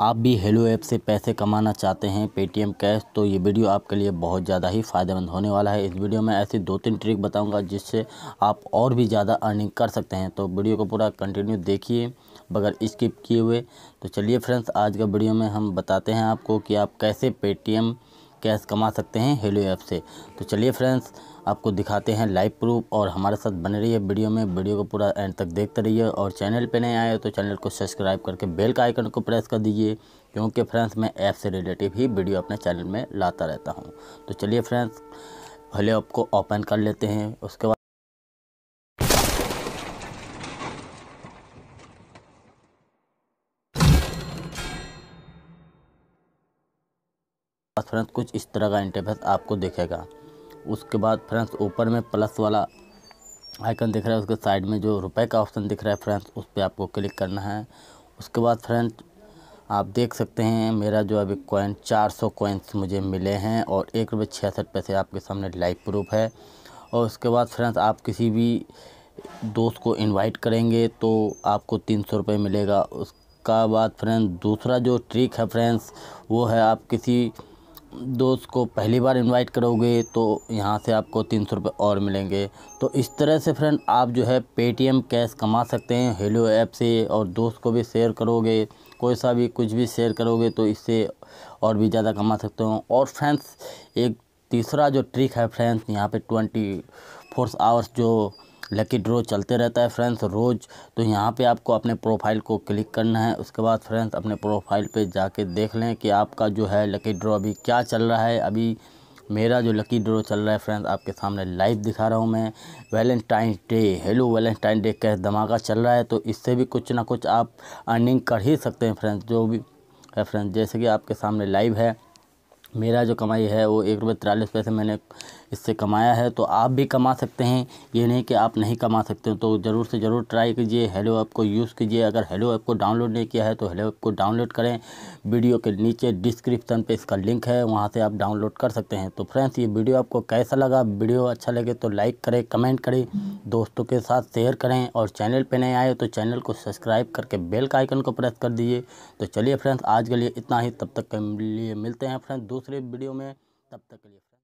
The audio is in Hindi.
आप भी हेलो ऐप से पैसे कमाना चाहते हैं पेटीएम कैश तो ये वीडियो आपके लिए बहुत ज़्यादा ही फ़ायदेमंद होने वाला है इस वीडियो में ऐसी दो तीन ट्रिक बताऊंगा जिससे आप और भी ज़्यादा अर्निंग कर सकते हैं तो वीडियो को पूरा कंटिन्यू देखिए बगैर स्किप किए हुए तो चलिए फ्रेंड्स आज का वीडियो में हम बताते हैं आपको कि आप कैसे पेटीएम कैश कमा सकते हैं हेलो ऐप से तो चलिए फ्रेंड्स आपको दिखाते हैं लाइव प्रूफ और हमारे साथ बने रहिए वीडियो में वीडियो को पूरा एंड तक देखते रहिए और चैनल पे नए आए तो चैनल को सब्सक्राइब करके बेल का आइकन को प्रेस कर दीजिए क्योंकि फ्रेंड्स मैं ऐप से रिलेटिव ही वीडियो अपने चैनल में लाता रहता हूँ तो चलिए फ्रेंड्स हेलो ऐप को ओपन कर लेते हैं उसके बाद और फ्रेंड्स कुछ इस तरह का इंटरफेस आपको दिखेगा उसके बाद फ्रेंड्स ऊपर में प्लस वाला आइकन दिख रहा है उसके साइड में जो रुपए का ऑप्शन दिख रहा है फ्रेंड्स उस पर आपको क्लिक करना है उसके बाद फ्रेंड्स आप देख सकते हैं मेरा जो अभी कॉइन 400 सौ कॉइन्स मुझे मिले हैं और एक रुपये छियासठ पैसे आपके सामने लाइव प्रूफ है और उसके बाद फ्रेंड्स आप किसी भी दोस्त को इनवाइट करेंगे तो आपको तीन सौ रुपये मिलेगा उसका बाद फ्रेंड्स दूसरा जो ट्रिक है फ्रेंड्स वो है आप किसी दोस्त को पहली बार इनवाइट करोगे तो यहाँ से आपको तीन सौ रुपये और मिलेंगे तो इस तरह से फ्रेंड आप जो है पेटीएम कैश कमा सकते हैं हेलो ऐप से और दोस्त को भी शेयर करोगे कोई सा भी कुछ भी शेयर करोगे तो इससे और भी ज़्यादा कमा सकते हो और फ्रेंड्स एक तीसरा जो ट्रिक है फ्रेंड्स यहाँ पे ट्वेंटी फोर्स आवर्स जो लकी ड्रॉ चलते रहता है फ्रेंड्स रोज़ तो यहाँ पे आपको अपने प्रोफाइल को क्लिक करना है उसके बाद फ्रेंड्स अपने प्रोफाइल पे जाके देख लें कि आपका जो है लकी ड्रॉ अभी क्या चल रहा है अभी मेरा जो लकी ड्रॉ चल रहा है फ्रेंड्स आपके सामने लाइव दिखा रहा हूँ मैं Valentine Day hello Valentine Day कैसे धमाका चल रहा है तो इससे भी कुछ ना कुछ आप अर्निंग कर ही सकते हैं फ्रेंड्स जो भी है फ्रेंड्स जैसे कि आपके सामने लाइव है मेरा जो कमाई है वो एक रुपये तिरालीस पैसे मैंने इससे कमाया है तो आप भी कमा सकते हैं ये नहीं कि आप नहीं कमा सकते तो ज़रूर से ज़रूर ट्राई कीजिए हेलो ऐप को यूज़ कीजिए अगर हेलो ऐप को डाउनलोड नहीं किया है तो हेलो ऐप को डाउनलोड करें वीडियो के नीचे डिस्क्रिप्शन पे इसका लिंक है वहाँ से आप डाउनलोड कर सकते हैं तो फ्रेंड्स ये वीडियो आपको कैसा लगा वीडियो अच्छा लगे तो लाइक करें कमेंट करें दोस्तों के साथ शेयर करें और चैनल पर नए आए तो चैनल को सब्सक्राइब करके बेल का आइकन को प्रेस कर दीजिए तो चलिए फ्रेंड्स आज के लिए इतना ही तब तक के लिए मिलते हैं फ्रेंड्स दूसरे वीडियो में तब तक के लिए